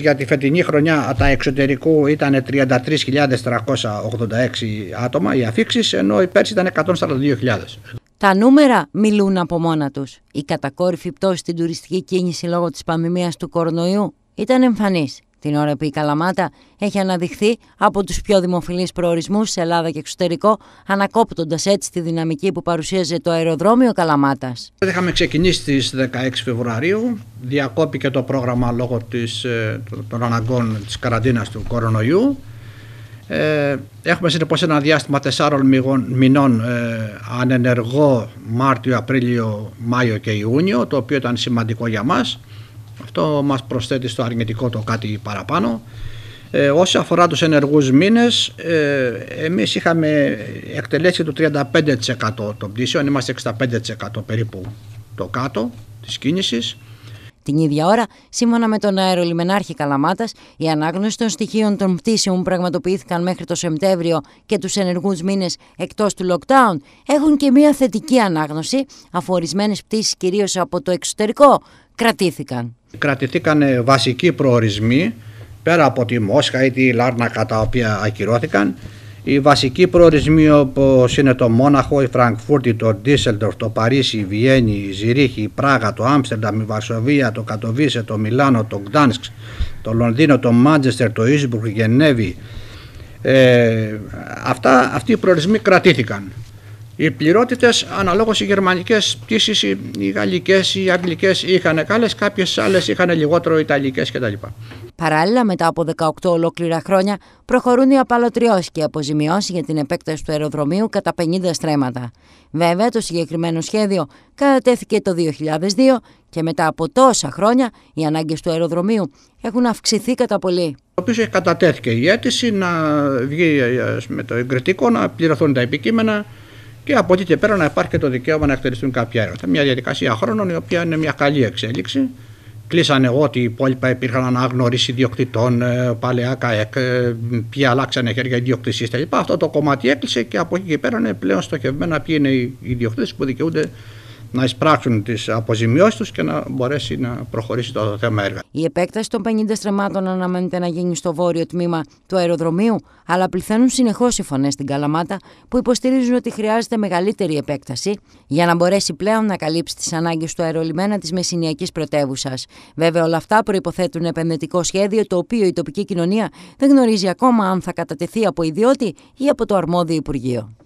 Για τη φετινή χρονιά τα εξωτερικού ήταν 33.386 άτομα οι αφήξεις, ενώ η πέρσι ήταν 142.000. Τα νούμερα μιλούν από μόνα τους. Η κατακόρυφη πτώση στην τουριστική κίνηση λόγω της πανδημίας του κορονοϊού ήταν εμφανής. Την ώρα που η Καλαμάτα έχει αναδειχθεί από τους πιο δημοφιλείς προορισμούς σε Ελλάδα και εξωτερικό, ανακόπτοντας έτσι τη δυναμική που παρουσίαζε το αεροδρόμιο Καλαμάτας. Είχαμε ξεκινήσει στις 16 Φεβρουαρίου, διακόπηκε το πρόγραμμα λόγω της, ε, των αναγκών της καραντίνας του κορονοϊού. Ε, έχουμε συνεπώς ένα διάστημα τεσσάρων μηνών ε, ανενεργό Μάρτιο, Απρίλιο, Μάιο και Ιούνιο, το οποίο ήταν σημαντικό για μας. Αυτό μας προσθέτει στο αρνητικό το κάτι παραπάνω. Ε, όσον αφορά τους ενεργούς μήνες, ε, εμείς είχαμε εκτελέσει το 35% των πτήσεων, είμαστε 65% περίπου το κάτω της κίνησης. Την ίδια ώρα, σύμφωνα με τον αερολιμενάρχη Καλαμάτας, η ανάγνωση των στοιχείων των πτήσεων που πραγματοποιήθηκαν μέχρι το Σεπτέμβριο και τους ενεργούς μήνες εκτός του lockdown έχουν και μια θετική ανάγνωση, αφού πτήσεις πτήσεις κυρίως από το εξωτερικό κρατήθηκαν. Κρατηθήκαν ε, βασικοί προορισμοί πέρα από τη Μόσχα ή τη Λάρνακα τα οποία ακυρώθηκαν οι βασικοί προορισμοί όπως είναι το Μόναχο, η Φραγκφούρτη, το Ντίσσελντορφ, το Παρίσι, η Βιέννη, η Ζηρίχη, η Πράγα, το Άμστερνταμ, η Βαρσοβία, το Κατοβίσε, το Μιλάνο, το Γκτάνσκ, το Λονδίνο, το Μάντζεστερ, το Ισμπουργκ, η Γενέβη. Ε, αυτά, αυτοί οι προορισμοί κρατήθηκαν. Οι πληρότητες, αναλόγως οι γερμανικές πτήσεις, οι γαλλικές, οι αγγλικές είχαν καλές, κάποιες άλλες είχαν λιγότερο ιταλικές κτλ. Παράλληλα, μετά από 18 ολόκληρα χρόνια, προχωρούν οι απαλωτριώσεις και αποζημιώσεις για την επέκταση του αεροδρομίου κατά 50 στρέμματα. Βέβαια, το συγκεκριμένο σχέδιο κατατέθηκε το 2002 και μετά από τόσα χρόνια οι ανάγκες του αεροδρομίου έχουν αυξηθεί κατά πολύ. Ο οποίος κατατέθηκε η αίτηση να βγει με το εγκριτικό, να πληρωθούν τα επικείμενα και από εκεί και πέρα να υπάρχει και το δικαίωμα να εκτελεστούν κάποια έργα. Μια διαδικασία χρόνων η οποία είναι μια καλή εξέλιξη. Κλείσανε ότι οι υπόλοιπα υπήρχαν αναγνώριση ιδιοκτητών, ε, παλαιά ΚΑΕΚ, ε, ποιοι αλλάξανε χέρια ιδιοκτησίες κλπ. Αυτό το κομμάτι έκλεισε και από εκεί και πέρα είναι πλέον στοχευμένα ποιοι είναι οι ιδιοκτήτες που δικαιούνται να εισπράξουν τις αποζημιώσεις τους και να μπορέσει να προχωρήσει το θέμα έργα. Η επέκταση των 50 στρεμάτων αναμένεται να γίνει στο βόρειο τμήμα του αεροδρομίου, αλλά πληθαίνουν συνεχώς οι φωνές στην Καλαμάτα που υποστηρίζουν ότι χρειάζεται μεγαλύτερη επέκταση για να μπορέσει πλέον να καλύψει τις ανάγκες του αερολιμένα της μεσηνιακή πρωτεύουσας. Βέβαια, όλα αυτά προποθέτουν επενδυτικό σχέδιο, το οποίο η τοπική κοινωνία δεν γνωρίζει ακόμα αν θα κατατεθεί από ιδιώτη ή από το αρμόδιο Υπουργείο.